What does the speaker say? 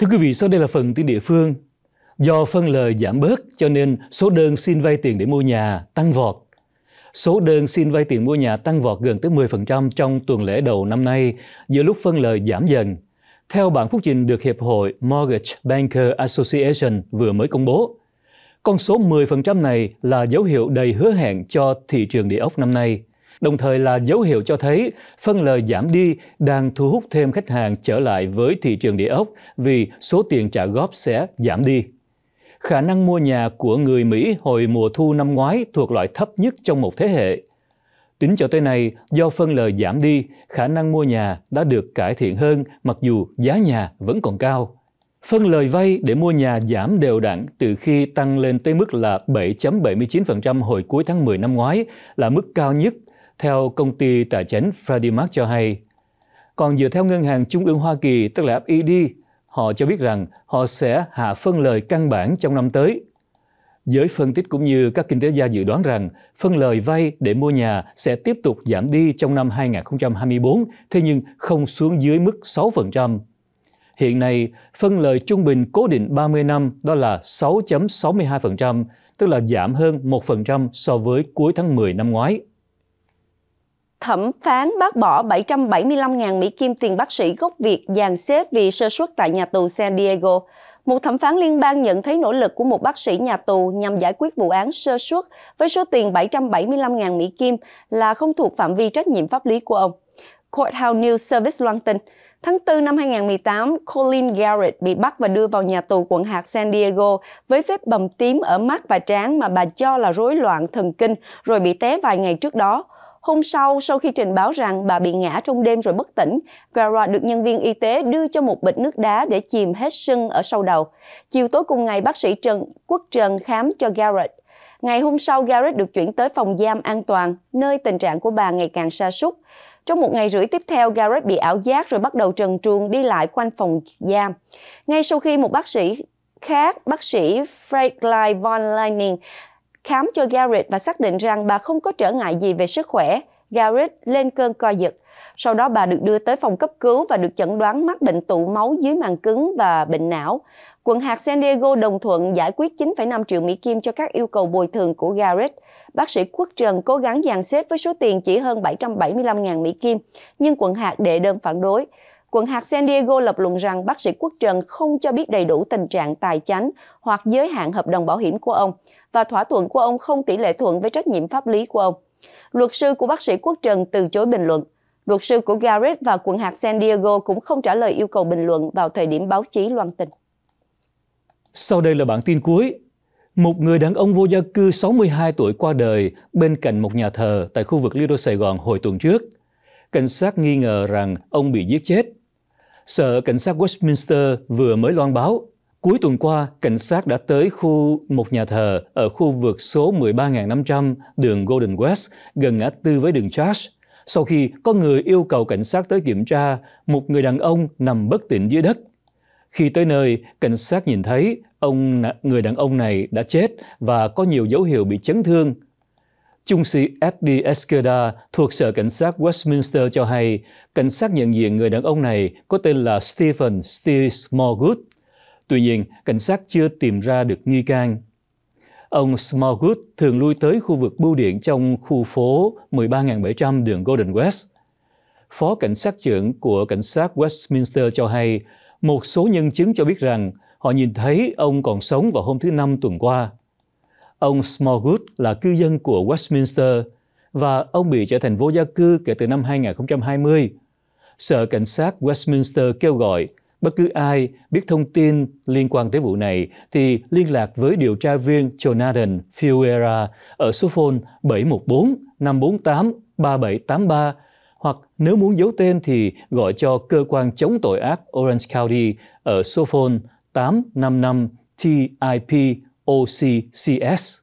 Thưa quý vị, sau đây là phần tin địa phương. Do phân lời giảm bớt cho nên số đơn xin vay tiền để mua nhà tăng vọt. Số đơn xin vay tiền mua nhà tăng vọt gần tới 10% trong tuần lễ đầu năm nay, giữa lúc phân lời giảm dần. Theo bản phúc trình được Hiệp hội Mortgage Banker Association vừa mới công bố, con số 10% này là dấu hiệu đầy hứa hẹn cho thị trường địa ốc năm nay đồng thời là dấu hiệu cho thấy phân lời giảm đi đang thu hút thêm khách hàng trở lại với thị trường địa ốc vì số tiền trả góp sẽ giảm đi. Khả năng mua nhà của người Mỹ hồi mùa thu năm ngoái thuộc loại thấp nhất trong một thế hệ. Tính cho tới nay, do phân lời giảm đi, khả năng mua nhà đã được cải thiện hơn mặc dù giá nhà vẫn còn cao. Phân lời vay để mua nhà giảm đều đặn từ khi tăng lên tới mức là 7.79% hồi cuối tháng 10 năm ngoái là mức cao nhất theo công ty tài chính Freddie Mac cho hay. Còn dựa theo Ngân hàng Trung ương Hoa Kỳ, tức là FED, họ cho biết rằng họ sẽ hạ phân lời căn bản trong năm tới. Giới phân tích cũng như các kinh tế gia dự đoán rằng phân lời vay để mua nhà sẽ tiếp tục giảm đi trong năm 2024, thế nhưng không xuống dưới mức 6%. Hiện nay, phân lời trung bình cố định 30 năm đó là 6.62%, tức là giảm hơn 1% so với cuối tháng 10 năm ngoái thẩm phán bác bỏ 775.000 Mỹ Kim tiền bác sĩ gốc Việt dàn xếp vì sơ suất tại nhà tù San Diego. Một thẩm phán liên bang nhận thấy nỗ lực của một bác sĩ nhà tù nhằm giải quyết vụ án sơ suất với số tiền 775.000 Mỹ Kim là không thuộc phạm vi trách nhiệm pháp lý của ông. Courthouse News Service loan tin, tháng 4 năm 2018, Colin Garrett bị bắt và đưa vào nhà tù quận hạt San Diego với vết bầm tím ở mắt và trán mà bà cho là rối loạn thần kinh rồi bị té vài ngày trước đó. Hôm sau, sau khi trình báo rằng bà bị ngã trong đêm rồi bất tỉnh, Gara được nhân viên y tế đưa cho một bịch nước đá để chìm hết sưng ở sau đầu. Chiều tối cùng ngày, bác sĩ Trần Quốc Trần khám cho Garrett. Ngày hôm sau, Garrett được chuyển tới phòng giam an toàn, nơi tình trạng của bà ngày càng sa sút. Trong một ngày rưỡi tiếp theo, Garrett bị ảo giác rồi bắt đầu trần truồng đi lại quanh phòng giam. Ngay sau khi một bác sĩ khác, bác sĩ Franklin von Lining khám cho Garrett và xác định rằng bà không có trở ngại gì về sức khỏe. Garrett lên cơn co giật. Sau đó bà được đưa tới phòng cấp cứu và được chẩn đoán mắc bệnh tụ máu dưới màng cứng và bệnh não. Quận hạt San Diego đồng thuận giải quyết 9,5 triệu Mỹ Kim cho các yêu cầu bồi thường của Garrett. Bác sĩ Quốc Trần cố gắng dàn xếp với số tiền chỉ hơn 775.000 Mỹ Kim, nhưng quận hạt đệ đơn phản đối quận hạt San Diego lập luận rằng bác sĩ Quốc Trần không cho biết đầy đủ tình trạng tài chánh hoặc giới hạn hợp đồng bảo hiểm của ông và thỏa thuận của ông không tỷ lệ thuận với trách nhiệm pháp lý của ông. Luật sư của bác sĩ Quốc Trần từ chối bình luận. Luật sư của Garrett và quận hạt San Diego cũng không trả lời yêu cầu bình luận vào thời điểm báo chí loan tin. Sau đây là bản tin cuối. Một người đàn ông vô gia cư 62 tuổi qua đời bên cạnh một nhà thờ tại khu vực Lido Sài Gòn hồi tuần trước. Cảnh sát nghi ngờ rằng ông bị giết chết Sở Cảnh sát Westminster vừa mới loan báo, cuối tuần qua, cảnh sát đã tới khu một nhà thờ ở khu vực số 13.500 đường Golden West, gần ngã tư với đường Church. Sau khi có người yêu cầu cảnh sát tới kiểm tra một người đàn ông nằm bất tỉnh dưới đất. Khi tới nơi, cảnh sát nhìn thấy ông người đàn ông này đã chết và có nhiều dấu hiệu bị chấn thương – Trung sĩ Eddie Esqueda thuộc Sở Cảnh sát Westminster cho hay, cảnh sát nhận diện người đàn ông này có tên là Stephen Steve Smallgood. Tuy nhiên, cảnh sát chưa tìm ra được nghi can. Ông Smallgood thường lui tới khu vực bưu điện trong khu phố 13.700 đường Golden West. Phó cảnh sát trưởng của cảnh sát Westminster cho hay, một số nhân chứng cho biết rằng họ nhìn thấy ông còn sống vào hôm thứ Năm tuần qua. Ông Smallwood là cư dân của Westminster và ông bị trở thành vô gia cư kể từ năm 2020. Sở Cảnh sát Westminster kêu gọi bất cứ ai biết thông tin liên quan tới vụ này thì liên lạc với điều tra viên Jonathan Fiuera ở số phone 714 548 3783 hoặc nếu muốn giấu tên thì gọi cho cơ quan chống tội ác Orange County ở số phone 855 TIP OCCS